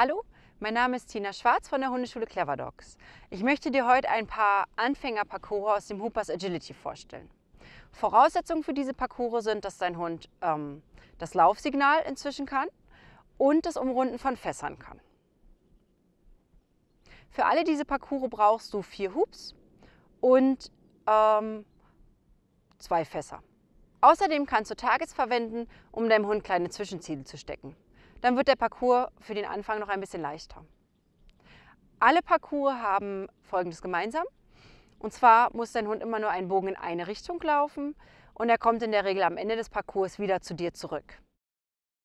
Hallo, mein Name ist Tina Schwarz von der Hundeschule Clever Dogs. Ich möchte dir heute ein paar Anfängerparcours aus dem Hoopers Agility vorstellen. Voraussetzungen für diese Parcours sind, dass dein Hund ähm, das Laufsignal inzwischen kann und das Umrunden von Fässern kann. Für alle diese Parcours brauchst du vier Hoops und ähm, zwei Fässer. Außerdem kannst du Tages verwenden, um deinem Hund kleine Zwischenziele zu stecken dann wird der Parcours für den Anfang noch ein bisschen leichter. Alle Parcours haben Folgendes gemeinsam. Und zwar muss dein Hund immer nur einen Bogen in eine Richtung laufen und er kommt in der Regel am Ende des Parcours wieder zu dir zurück.